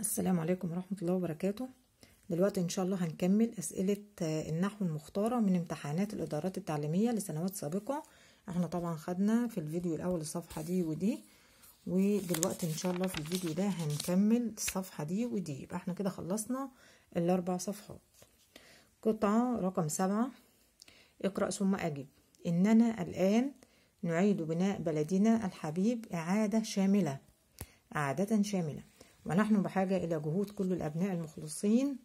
السلام عليكم ورحمة الله وبركاته دلوقتي إن شاء الله هنكمل أسئلة آه، النحو المختارة من امتحانات الإدارات التعليمية لسنوات سابقة احنا طبعا خدنا في الفيديو الأول الصفحة دي ودي ودلوقتي إن شاء الله في الفيديو ده هنكمل الصفحة دي ودي يبقى احنا كده خلصنا الأربع صفحات قطعة رقم سبعة اقرأ ثم أجب إننا الآن نعيد بناء بلدنا الحبيب إعادة شاملة إعادة شاملة ونحن بحاجة إلى جهود كل الأبناء المخلصين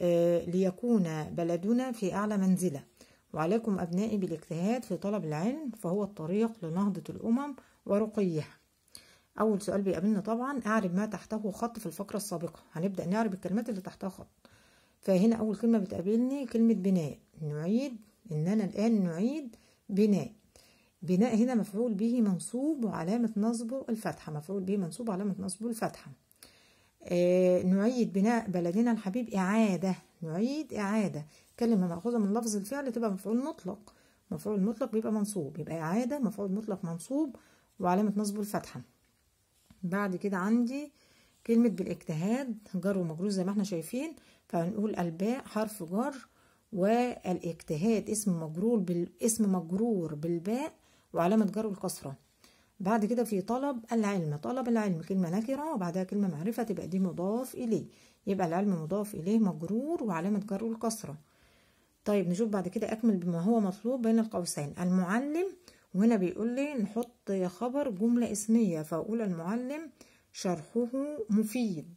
آه، ليكون بلدنا في أعلى منزلة وعليكم أبنائي بالاجتهاد في طلب العلم فهو الطريق لنهضة الأمم ورقيها أول سؤال بيقابلنا طبعا أعرب ما تحته خط في الفقرة السابقة هنبدأ نعرب الكلمات اللي تحتها خط فهنا أول كلمة بتقابلني كلمة بناء نعيد إننا الآن نعيد بناء بناء هنا مفعول به منصوب وعلامة نصبه الفتحة مفعول به منصوب وعلامة نصبه الفتحة آه، نعيد بناء بلدنا الحبيب إعادة نعيد إعادة كلمة مأخوذة من لفظ الفعل تبقى مفعول مطلق مفعول مطلق بيبقى منصوب يبقى إعادة مفعول مطلق منصوب وعلامة نصبه الفتحة بعد كده عندي كلمة بالاجتهاد جر ومجرور زي ما احنا شايفين فهنقول الباء حرف جر والاجتهاد اسم مجرور بالاسم اسم مجرور بالباء وعلامة جره الكسرة بعد كده في طلب العلم طلب العلم كلمة نكرة وبعدها كلمة معرفة تبقى دي مضاف إليه يبقى العلم مضاف إليه مجرور وعلامة جره الكسرة طيب نشوف بعد كده أكمل بما هو مطلوب بين القوسين المعلم وهنا بيقول لي نحط خبر جملة اسمية فأقول المعلم شرحه مفيد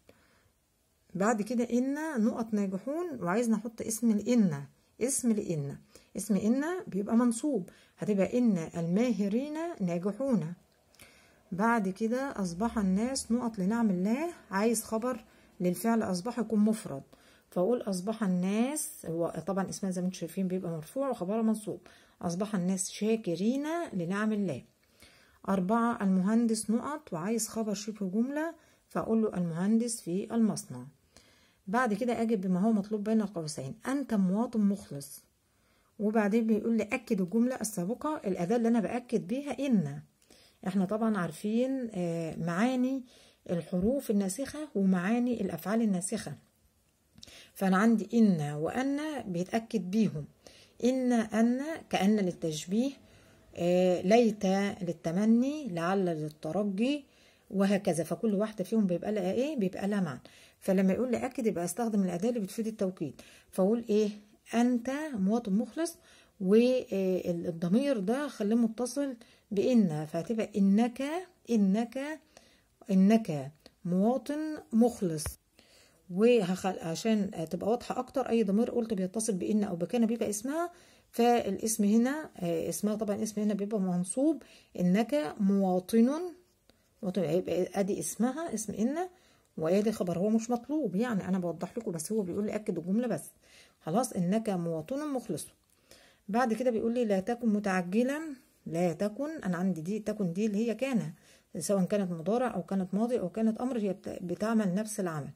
بعد كده إن نقط ناجحون وعايز نحط اسم الإن اسم لإن اسم إن بيبقى منصوب هتبقى إن الماهرين ناجحون بعد كده أصبح الناس نقط لنعم الله عايز خبر للفعل أصبح يكون مفرد فأقول أصبح الناس هو طبعا اسمها زي ما انتم شايفين بيبقى مرفوع وخبرها منصوب أصبح الناس شاكرين لنعم الله أربعة المهندس نقط وعايز خبر شبه جملة فأقول له المهندس في المصنع بعد كده أجب بما هو مطلوب بين القوسين أنت مواطن مخلص وبعدين بيقول لي أكد الجملة السابقة الأداة اللي أنا بأكد بيها إن احنا طبعا عارفين آه، معاني الحروف الناسخة ومعاني الأفعال الناسخة فأنا عندي إن وأن بيتأكد بيهم إن أن كأن للتشبيه آه، ليت للتمني لعل للترجي وهكذا فكل واحدة فيهم بيبقى لها إيه بيبقى لها معنى فلما يقول لي أكد يبقى أستخدم الأداة اللي بتفيد التوكيد فأقول إيه أنت مواطن مخلص والضمير ده خليه متصل بإن فهتبقى إنك إنك إنك مواطن مخلص وهخل عشان تبقى واضحة أكتر أي ضمير قلت بيتصل بإن أو بكان بيبقى اسمها فالاسم هنا آه، اسمها طبعا اسم هنا بيبقى منصوب إنك مواطن مواطن يعني أدي اسمها اسم إن وادي خبر هو مش مطلوب يعني أنا بوضح لكم بس هو بيقول لي أكد الجملة بس خلاص إنك مواطن مخلص بعد كده بيقول لي لا تكن متعجلا لا تكن أنا عندي دي تكن دي اللي هي كان سواء كانت مضارع أو كانت ماضي أو كانت أمر هي بتعمل نفس العمل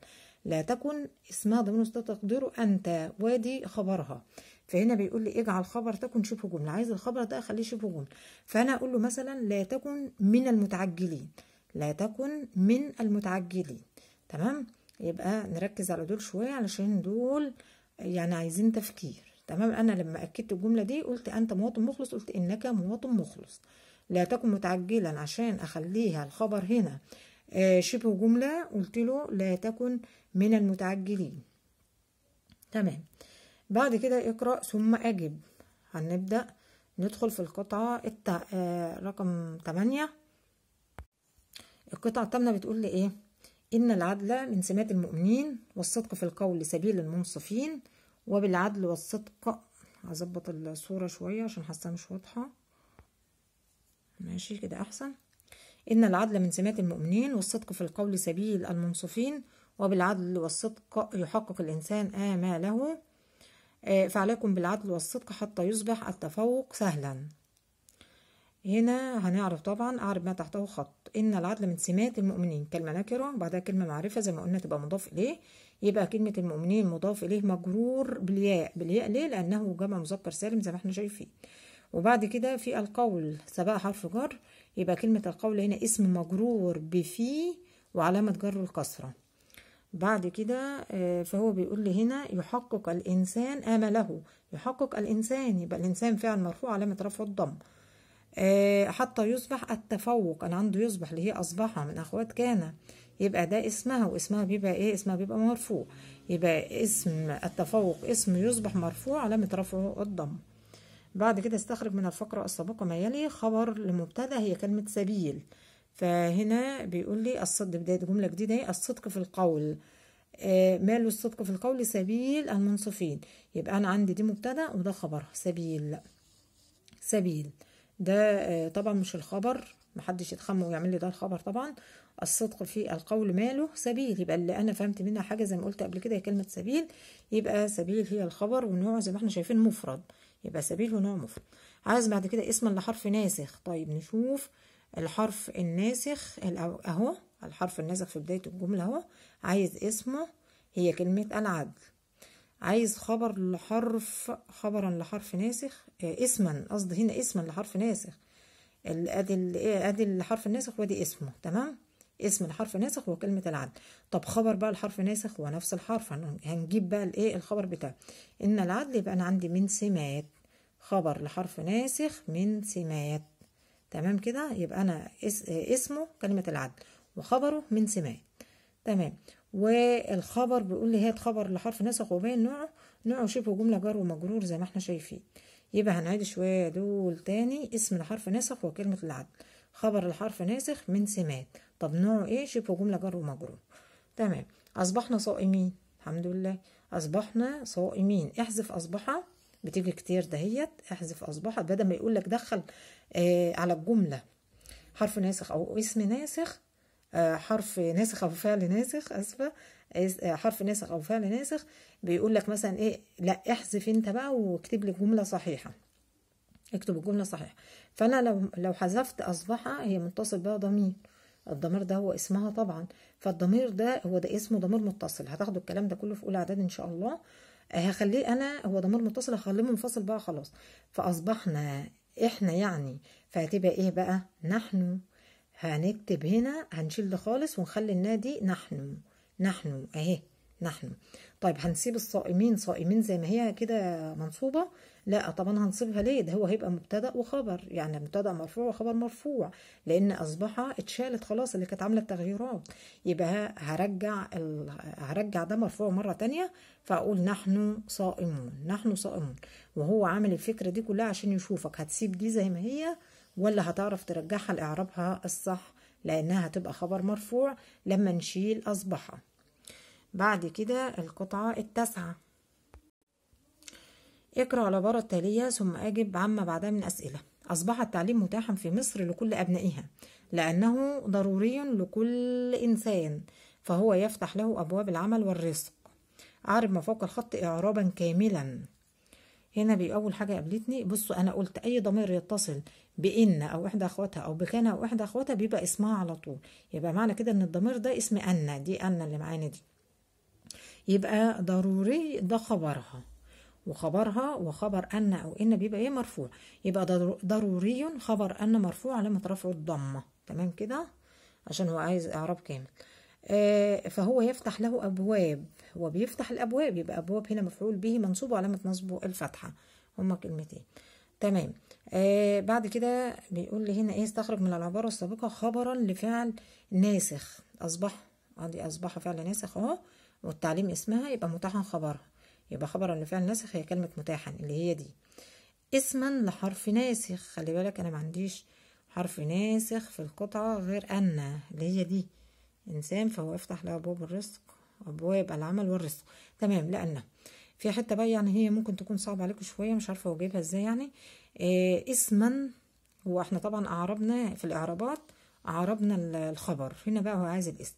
لا تكن اسمها ضمير مستتر تقديره أنت وادي خبرها فهنا بيقول لي اجعل خبر تكن شبه جملة عايز الخبر ده أخليه شبه جملة فأنا أقول له مثلا لا تكن من المتعجلين لا تكن من المتعجلين تمام يبقى نركز على دول شوية علشان دول يعني عايزين تفكير تمام انا لما اكدت الجمله دي قلت انت مواطن مخلص قلت انك مواطن مخلص لا تكن متعجلا عشان اخليها الخبر هنا آه شبه جمله قلت له لا تكن من المتعجلين تمام بعد كده اقرا ثم اجب هنبدا ندخل في القطعه الت... آه رقم 8 القطعه الثامنه بتقول لي ايه ان العدل من سمات المؤمنين والصدق في القول سبيل المنصفين وبالعدل والصدق هظبط الصورة شوية عشان حاسة مش واضحة ماشي كده أحسن إن العدل من سمات المؤمنين والصدق في القول سبيل المنصفين وبالعدل والصدق يحقق الإنسان آماله آه، فعليكم بالعدل والصدق حتى يصبح التفوق سهلا هنا هنعرف طبعا أعرب ما تحته خط إن العدل من سمات المؤمنين كلمة نكرة بعدها كلمة معرفة زي ما قلنا تبقى مضاف إليه يبقى كلمة المؤمنين مضاف إليه مجرور بالياء بالياء ليه لأنه جمع مذكر سالم زي ما احنا شايفين وبعد كده في القول سبق حرف جر يبقى كلمة القول هنا اسم مجرور بفي وعلامة جر الكسرة بعد كده آه، فهو بيقول لي هنا يحقق الإنسان آمله يحقق الإنسان يبقى الإنسان فعل مرفوع علامة رفع الضم آه، حتى يصبح التفوق أنا عنده يصبح اللي هي أصبح من أخوات كان يبقى ده اسمها واسمها بيبقى ايه اسمها بيبقى مرفوع يبقى اسم التفوق اسم يصبح مرفوع علامة رفعه الضم بعد كده استخرج من الفقرة السابقة ما يلي خبر لمبتدا هي كلمة سبيل فهنا بيقول لي الصدق بداية جملة جديدة هي الصدق في القول آه، ماله الصدق في القول سبيل المنصفين يبقى أنا عندي دي مبتدا وده خبر سبيل سبيل ده آه، طبعا مش الخبر محدش يتخمم ويعمل لي ده الخبر طبعا الصدق في القول ماله سبيل يبقى اللي انا فهمت منها حاجه زي ما قلت قبل كده كلمه سبيل يبقى سبيل هي الخبر ونوع زي ما احنا شايفين مفرد يبقى سبيل ونوع مفرد عايز بعد كده اسما لحرف ناسخ طيب نشوف الحرف الناسخ اهو الحرف الناسخ في بدايه الجمله اهو عايز اسمه هي كلمه العدل عايز خبر لحرف خبرا لحرف ناسخ آه، اسما قصدي هنا اسما لحرف ناسخ ادي إيه، ادي الحرف الناسخ وادي اسمه تمام اسم الحرف ناسخ وكلمة العدل طب خبر بقى الحرف ناسخ هو نفس الحرف هنجيب بقى الايه الخبر بتاعه إن العدل يبقى أنا عندي من سمات خبر لحرف ناسخ من سمات تمام كده يبقى أنا اسمه كلمة العدل وخبره من سمات تمام والخبر بيقول لي هات خبر لحرف ناسخ وبين نوعه نوعه شبه جملة جر ومجرور زي ما احنا شايفين يبقى هنعيد شوية دول تاني اسم لحرف ناسخ وكلمة العدل خبر الحرف ناسخ من سمات طب نوعه ايه شبه جملة جر ومجرور تمام أصبحنا صائمين الحمد لله أصبحنا صائمين احذف أصبح بتيجي كتير دهيت احذف أصبح بدل ما يقول لك دخل آه على الجملة حرف ناسخ أو اسم ناسخ آه حرف ناسخ أو فعل ناسخ أسفة آه، حرف ناسخ أو فعل ناسخ بيقول لك مثلا إيه لا احذف أنت بقى واكتب لي جملة صحيحة اكتب الجملة صحيحة فأنا لو لو حذفت أصبح هي متصل بها ضمير الضمير ده هو اسمها طبعا فالضمير ده هو ده اسمه ضمير متصل هتاخدوا الكلام ده كله في اولى اعداد ان شاء الله آه، هخليه انا هو ضمير متصل هخليه منفصل بقى خلاص فاصبحنا احنا يعني فهتبقى ايه بقى نحن هنكتب هنا هنشيل ده خالص ونخلي النادي نحن نحن اهي نحن طيب هنسيب الصائمين صائمين زي ما هي كده منصوبه لا طبعا هنصيبها ليه ده هو هيبقى مبتدا وخبر يعني مبتدا مرفوع وخبر مرفوع لان اصبح اتشالت خلاص اللي كانت عامله التغييرات يبقى هرجع ال... هرجع ده مرفوع مره تانية فاقول نحن صائمون نحن صائمون وهو عامل الفكره دي كلها عشان يشوفك هتسيب دي زي ما هي ولا هتعرف ترجعها لاعرابها الصح لانها هتبقى خبر مرفوع لما نشيل اصبح بعد كده القطعه التاسعه اقرأ العبارة التالية ثم أجب عما بعدها من أسئلة أصبح التعليم متاحا في مصر لكل أبنائها لأنه ضروري لكل إنسان فهو يفتح له أبواب العمل والرزق أعرب ما فوق الخط إعرابا كاملا هنا بأول حاجة قابلتني بصوا أنا قلت أي ضمير يتصل بإن أو إحدى أخواتها أو بكان أو إحدى أخواتها بيبقى اسمها على طول يبقى معنى كده إن الضمير ده اسم أن دي أن اللي معانا دي يبقى ضروري ده خبرها وخبرها وخبر أن أو إن بيبقى إيه مرفوع يبقى ضروري خبر أن مرفوع علامة رفع الضمة تمام كده عشان هو عايز إعراب كامل آه فهو يفتح له أبواب وبيفتح الأبواب يبقى أبواب هنا مفعول به منصوب وعلامة نصبه الفتحة هما كلمتين تمام آه بعد كده بيقول لي هنا ايه استخرج من العبارة السابقة خبرا لفعل ناسخ أصبح أصبح فعل ناسخ أهو والتعليم اسمها يبقى متاحا خبرها يبقى خبر عن فعل ناسخ هي كلمة متاحا اللي هي دي اسما لحرف ناسخ خلي بالك أنا ما عنديش حرف ناسخ في القطعة غير أن اللي هي دي إنسان فهو افتح له أبواب الرزق أبواب العمل والرزق تمام لأن في حتة بقى يعني هي ممكن تكون صعبة عليكم شوية مش عارفة أجيبها إزاي يعني إيه اسما هو احنا طبعا أعربنا في الإعرابات أعربنا الخبر هنا بقى هو عايز الاسم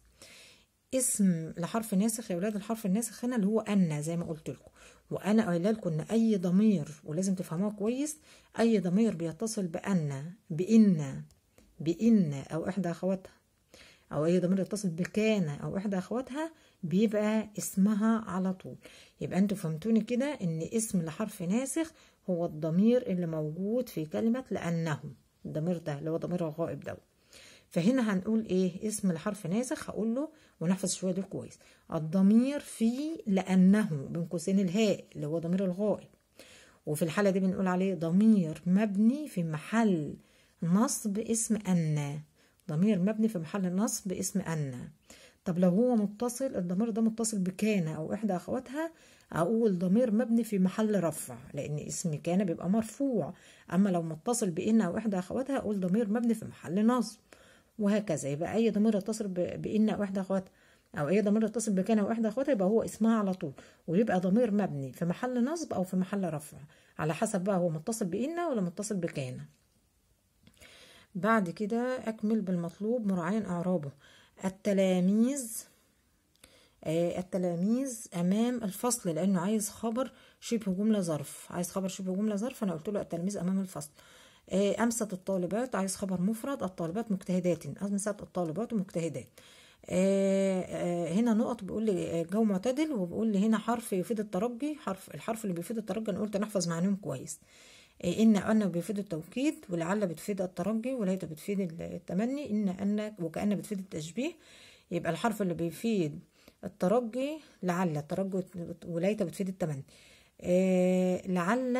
اسم لحرف ناسخ يا ولاد الحرف الناسخ هنا اللي هو أن زي ما قلت لكم وأنا قايله لكم إن أي ضمير ولازم تفهموها كويس أي ضمير بيتصل بأن بإن بإن أو إحدى أخواتها أو أي ضمير يتصل بكان أو إحدى أخواتها بيبقى اسمها على طول يبقى أنتوا فهمتوني كده إن اسم لحرف ناسخ هو الضمير اللي موجود في كلمة لأنه الضمير ده اللي هو ضمير الغائب دوت فهنا هنقول ايه اسم الحرف ناسخ هقول له ونحفظ شويه دول كويس الضمير في لانه بين قوسين الهاء اللي هو ضمير الغائب وفي الحاله دي بنقول عليه ضمير مبني في محل نصب اسم ان ضمير مبني في محل نصب اسم ان طب لو هو متصل الضمير ده متصل بكان او احدى اخواتها اقول ضمير مبني في محل رفع لان اسم كان بيبقى مرفوع اما لو متصل بان او احدى اخواتها اقول ضمير مبني في محل نصب وهكذا يبقى أي ضمير يتصل بإن أو إحدى أخواتها أو أي ضمير يتصل بكان أو إحدى أخواتها يبقى هو اسمها على طول ويبقى ضمير مبني في محل نصب أو في محل رفع على حسب بقى هو متصل بإن ولا متصل بكان بعد كده أكمل بالمطلوب مراعيا أعرابه التلاميذ آه، التلاميذ امام الفصل لانه عايز خبر شبه جمله ظرف عايز خبر شبه جمله ظرف انا قلت له التلاميذ امام الفصل آه، أمست الطالبات عايز خبر مفرد الطالبات مجتهدات أمست الطالبات مجتهدات آه، آه، هنا نقط بيقول لي جو معتدل وبيقول لي هنا حرف يفيد الترجي حرف الحرف اللي بيفيد الترجي انا قلت نحفظ معانيهم كويس ان ان بيفيد التوكيد ولعل بتفيد الترجي وليت بتفيد التمني ان ان وكان بتفيد التشبيه يبقى الحرف اللي بيفيد الترجي لعل الترجي وليت بتفيد التمني لعل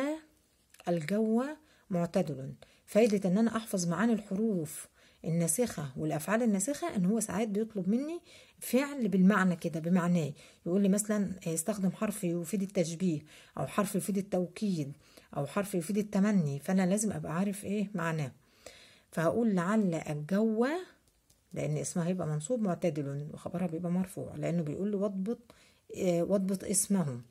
الجو معتدل فايدة ان انا احفظ معاني الحروف الناسخة والأفعال الناسخة إن هو ساعات بيطلب مني فعل بالمعنى كده بمعناه يقول لي مثلا استخدم حرف يفيد التشبيه أو حرف يفيد التوكيد أو حرف يفيد التمني فأنا لازم أبقى عارف إيه معناه فهقول لعل الجو لأن اسمها هيبقى منصوب معتدل وخبرها بيبقى مرفوع لأنه بيقول لي واضبط آه، واضبط اسمهم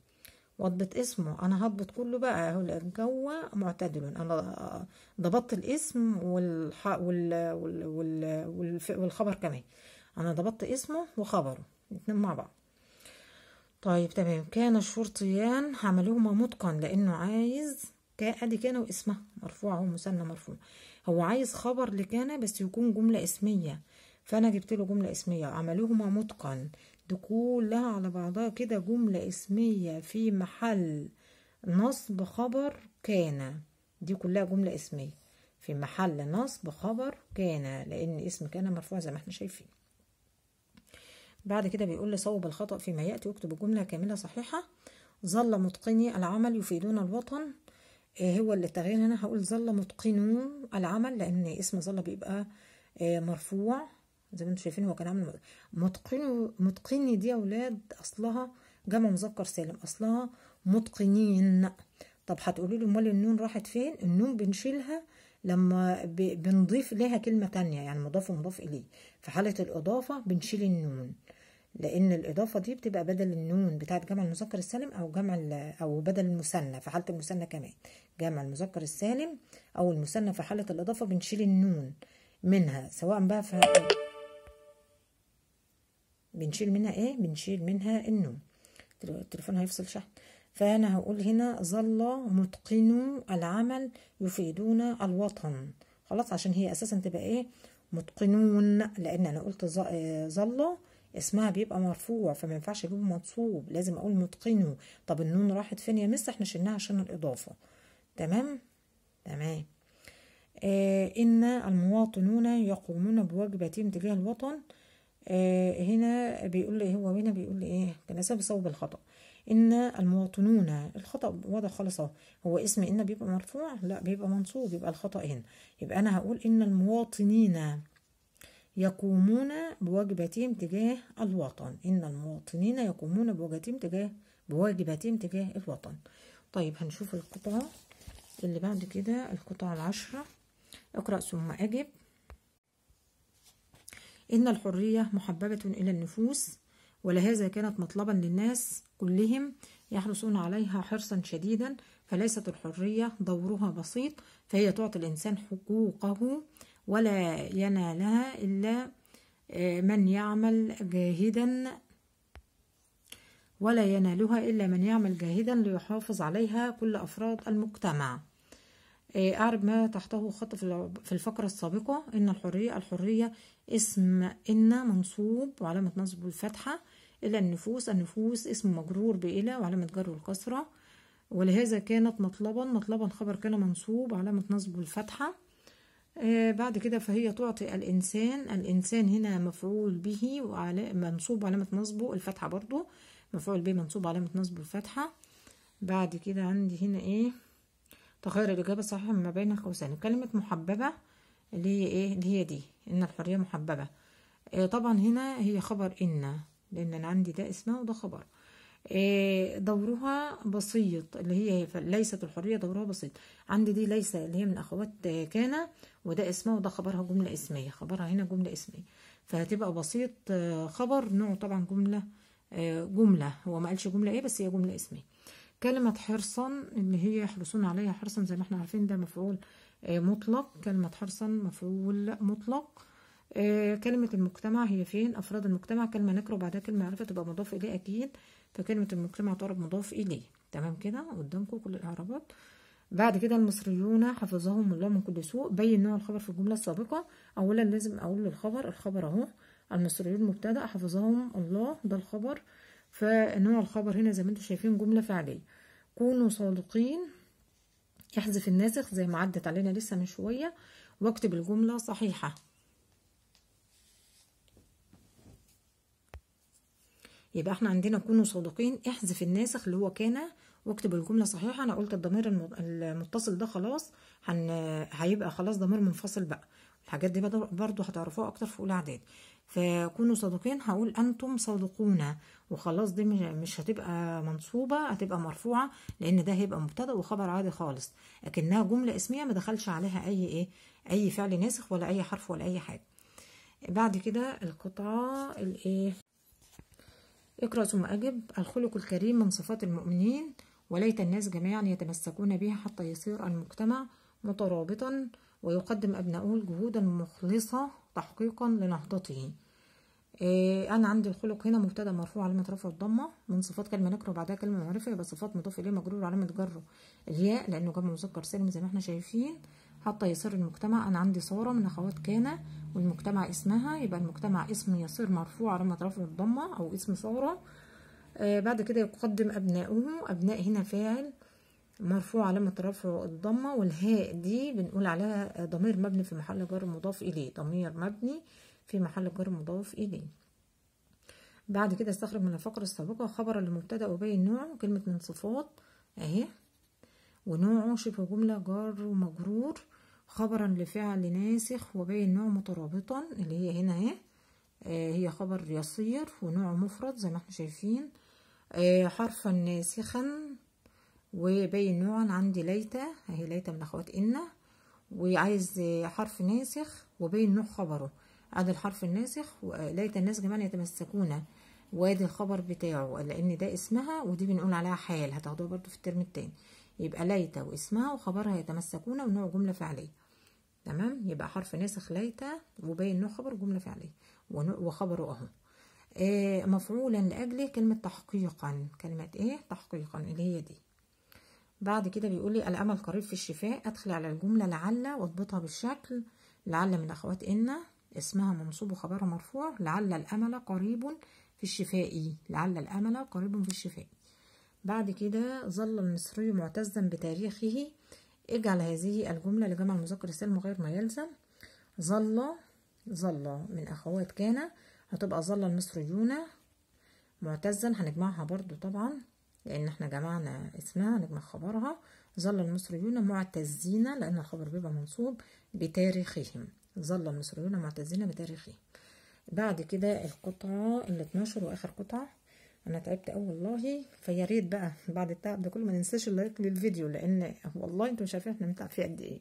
وضبط اسمه انا هضبط كله بقى اهو الجو معتدل انا ضبطت الاسم والح... وال... وال... وال... وال... والخبر كمان انا ضبطت اسمه وخبره الاثنين مع بعض طيب تمام كان الشرطيان عملهما متقن لانه عايز ادي كان واسمها مرفوع اهو مثنى مرفوع هو عايز خبر لكان بس يكون جمله اسميه فانا جبت له جمله اسميه عملهما متقن دي كلها على بعضها كده جملة اسمية في محل نصب خبر كان دي كلها جملة اسمية في محل نصب خبر كان لأن اسم كان مرفوع زي ما احنا شايفين بعد كده بيقول لي صوب الخطأ فيما يأتي واكتب الجملة كاملة صحيحة ظل متقني العمل يفيدون الوطن إيه هو اللي التغيير هنا هقول ظل متقنو العمل لأن اسم ظل بيبقى آه، مرفوع زي ما انتم شايفين هو كان عامل متقن متقن دي يا اولاد اصلها جمع مذكر سالم اصلها متقنين طب هتقولي لي امال النون راحت فين النون بنشيلها لما بنضيف لها كلمة تانية يعني مضاف ومضاف إليه في حالة الإضافة بنشيل النون لأن الإضافة دي بتبقى بدل النون بتاعت جمع المذكر السالم أو جمع أو بدل المثنى في حالة المثنى كمان جمع المذكر السالم أو المثنى في حالة الإضافة بنشيل النون منها سواء بقى في بنشيل منها ايه بنشيل منها النون التليفون هيفصل شحن فانا هقول هنا ظل متقنو العمل يفيدون الوطن خلاص عشان هي اساسا تبقى ايه متقنون لان انا قلت آه، ظل اسمها بيبقى مرفوع فما ينفعش اجيبه منصوب لازم اقول متقنو طب النون راحت فين يا مس احنا شلناها عشان الاضافه تمام تمام آه ان المواطنون يقومون بواجباتهم تجاه الوطن آه، هنا بيقول لي هو هنا بيقول لي ايه تناسب بسبب الخطأ ان المواطنون الخطأ واضح خالص اهو هو اسم ان بيبقى مرفوع لا بيبقى منصوب يبقى الخطأ هنا يبقى انا هقول ان المواطنين يقومون بواجباتهم تجاه الوطن ان المواطنين يقومون بواجباتهم تجاه بواجباتهم تجاه الوطن طيب هنشوف القطعة اللي بعد كده القطعة العشرة اقرأ ثم اجب إن الحرية محببة إلى النفوس ولهذا كانت مطلبا للناس كلهم يحرصون عليها حرصا شديدا فليست الحرية دورها بسيط فهي تعطي الإنسان حقوقه ولا ينالها إلا آه، من يعمل جاهدا ولا ينالها إلا من يعمل جاهدا ليحافظ عليها كل أفراد المجتمع أعرب ما تحته خط في الفقرة السابقة إن الحرية الحرية اسم إن منصوب وعلامة نصبه الفتحة إلى النفوس النفوس اسم مجرور بإلى وعلامة جره الكسرة ولهذا كانت مطلبا مطلبا خبر كان منصوب وعلامة نصبه الفتحة آه، بعد كده فهي تعطي الإنسان الإنسان هنا مفعول به منصوب علامة نصبه الفتحة برضو مفعول به منصوب علامة نصبه الفتحة بعد كده عندي هنا إيه تخير الإجابة الصحيحة ما بين قوسين كلمة محببة اللي هي إيه اللي هي دي إن الحرية محببة إيه طبعا هنا هي خبر إن لأن أنا عندي ده اسمها وده خبر إيه دورها بسيط اللي هي ليست الحرية دورها بسيط عندي دي ليس اللي هي من أخوات آه، كان وده اسمها وده خبرها جملة اسمية خبرها هنا جملة اسمية فهتبقى بسيط آه، خبر نوع طبعا جملة آه، جملة هو ما قالش جملة إيه بس هي جملة اسمية كلمة حرصا اللي هي يحرصون عليها حرصا زي ما احنا عارفين ده مفعول آه، مطلق كلمة حرصا مفعول مطلق آه، كلمة المجتمع هي فين أفراد المجتمع كلمة نكرة وبعدها كلمة عرفة تبقى مضاف إليه أكيد فكلمة المجتمع تعرف مضاف إليه تمام كده قدامكم كل الإعرابات بعد كده المصريون حفظهم الله من كل سوء بين نوع الخبر في الجملة السابقة أولا لازم أقول الخبر الخبر أهو المصريون مبتدأ حفظهم الله ده الخبر فنوع الخبر هنا زي ما انتم شايفين جملة فعلية كونوا صادقين يحذف الناسخ زي ما عدت علينا لسه من شوية واكتب الجملة صحيحة يبقى احنا عندنا كونوا صادقين احذف الناسخ اللي هو كان واكتب الجملة صحيحة انا قلت الضمير المتصل ده خلاص هن... هيبقى خلاص ضمير منفصل بقى الحاجات دي برضو هتعرفوها اكتر في اولى اعداد فكونوا صادقين هقول انتم صادقون وخلاص دي مش هتبقى منصوبه هتبقى مرفوعه لان ده هيبقى مبتدا وخبر عادي خالص لكنها جمله اسميه ما دخلش عليها اي ايه اي فعل ناسخ ولا اي حرف ولا اي حاجه بعد كده القطعه الايه اقرا ثم اجب الخلق الكريم من صفات المؤمنين وليت الناس جميعا يتمسكون بها حتى يصير المجتمع مترابطا ويقدم ابناؤه الجهود المخلصه تحقيقا لنهضته آه، انا عندي الخلق هنا مبتدا مرفوع علامه رفع الضمه من صفات كلمه نكره وبعدها كلمه معرفه يبقى صفات مضاف اليه مجرور علامه جره الياء لانه جمع مذكر سالم زي ما احنا شايفين حتى يصير المجتمع انا عندي ساره من اخوات كان والمجتمع اسمها يبقى المجتمع اسم يصير مرفوع علامه رفع الضمه او اسم ساره آه بعد كده يقدم ابنائه ابناء هنا فاعل مرفوع علامة رفعه الضمة والهاء دي بنقول عليها ضمير مبني في محل جر مضاف إليه ضمير مبني في محل جر مضاف إليه بعد كده استخرج من الفقرة السابقة خبر المبتدأ وبين نوعه كلمة من صفات أهي ونوعه شبه جملة جار ومجرور خبرا لفعل ناسخ وبين نوع مترابطا اللي هي هنا اهي آه، هي خبر يصير ونوع مفرد زي ما احنا شايفين آه، حرفا ناسخا وباين نوعا عندي ليتا اهي ليتا من اخوات ان وعايز حرف ناسخ وباين نوع خبره ادي الحرف الناسخ وليت الناس كمان يتمسكون وادي الخبر بتاعه لان ده اسمها ودي بنقول عليها حال هتاخدوها برضو في الترم التاني يبقى ليتى واسمها وخبرها يتمسكون ونوع جمله فعليه تمام يبقى حرف ناسخ ليتى وباين نوع خبر جمله فعليه وخبره اهو آه، مفعولا لاجله كلمه تحقيقا كلمه ايه تحقيقا اللي هي دي بعد كده بيقولي الأمل قريب في الشفاء أدخل على الجملة لعل وأضبطها بالشكل لعل من أخوات إن اسمها منصوب وخبرها مرفوع لعل الأمل قريب في الشفاء لعل الأمل قريب في الشفاء بعد كده ظل المصري معتزا بتاريخه اجعل هذه الجملة لجمع المذكر السالم غير ما يلزم ظل ظل من أخوات كان هتبقى ظل المصريون معتزا هنجمعها برضو طبعا لأن احنا جمعنا اسمها نجمع خبرها ظل المصريون معتزين لأن الخبر بيبقى منصوب بتاريخهم ظل المصريون معتزين بتاريخهم بعد كده القطعة ال 12 وآخر قطعة أنا تعبت أوي والله فيا ريت بقى بعد التعب ده كله ما ننساش اللايك للفيديو لأن والله أنتوا مش عارفين احنا بنتعب فيه قد إيه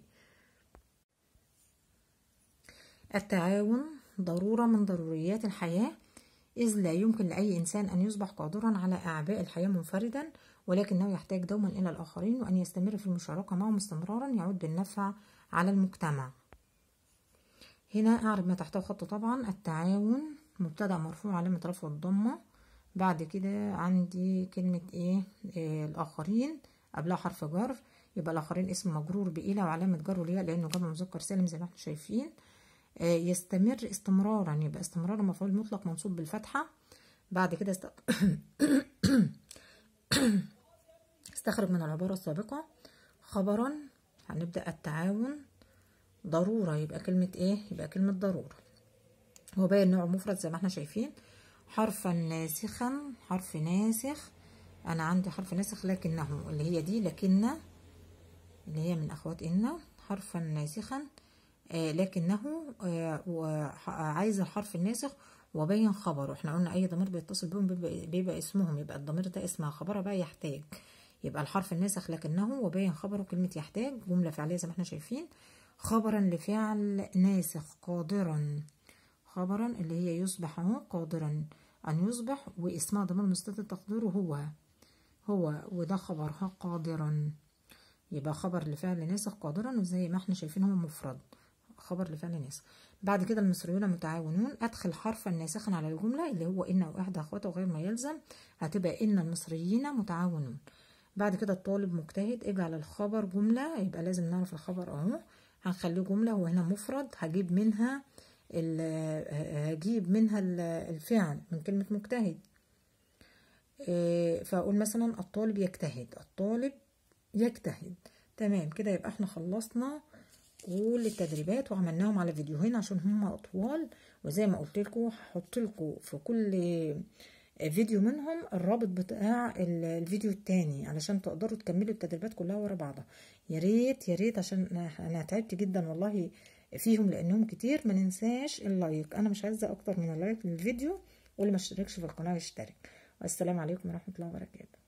التعاون ضرورة من ضروريات الحياة إذ لا يمكن لأي إنسان أن يصبح قادرا على إعباء الحياة منفردا ولكنه يحتاج دوما إلى الآخرين وأن يستمر في المشاركة معهم استمرارا يعود بالنفع على المجتمع هنا أعرف ما تحته خط طبعا التعاون مبتدأ مرفوع علامة رفع الضمة بعد كده عندي كلمة إيه, إيه الآخرين قبلها حرف جر يبقى الآخرين اسم مجرور بإلى وعلامة جره ليه لأنه جمع مذكر سالم زي ما احنا شايفين آه، يستمر استمرارا يبقى استمرار مفعول مطلق منصوب بالفتحه بعد كده است... استخرج من العباره السابقه خبرا هنبدا التعاون ضروره يبقى كلمه ايه يبقى كلمه ضروره هو نوع مفرد زي ما احنا شايفين حرفا ناسخا حرف ناسخ انا عندي حرف ناسخ لكنه اللي هي دي لكن اللي هي من اخوات ان حرفا ناسخا آه، لكنه آه، عايز الحرف الناسخ وبين خبره احنا قلنا اي ضمير بيتصل بهم بيبقى اسمهم يبقى الضمير ده اسمها خبره بقى يحتاج يبقى الحرف الناسخ لكنه وبين خبره كلمة يحتاج جملة فعلية زي ما احنا شايفين خبرا لفعل ناسخ قادرا خبرا اللي هي يصبح اهو قادرا أن يصبح واسمها ضمير مستتر تقديره هو هو وده خبرها قادرا يبقى خبر لفعل ناسخ قادرا وزي ما احنا شايفين هو مفرد خبر لفعل ناس بعد كده المصريون متعاونون ادخل حرفا ناسخا على الجمله اللي هو ان او احدى اخواته غير ما يلزم هتبقى ان المصريين متعاونون بعد كده الطالب مجتهد اجعل الخبر جمله يبقى لازم نعرف الخبر اهو هنخليه جمله وهنا مفرد هجيب منها هجيب منها الفعل من كلمه مجتهد آه، فاقول مثلا الطالب يجتهد الطالب يجتهد تمام كده يبقى احنا خلصنا كل التدريبات وعملناهم على فيديوهين عشان هم اطوال وزي ما قلت لكم هحط لكم في كل فيديو منهم الرابط بتاع الفيديو التاني علشان تقدروا تكملوا التدريبات كلها ورا بعضها يا ريت يا ريت عشان انا تعبت جدا والله فيهم لانهم كتير ما ننساش اللايك انا مش عايزه اكتر من اللايك للفيديو واللي ما اشتركش في القناه يشترك والسلام عليكم ورحمه الله وبركاته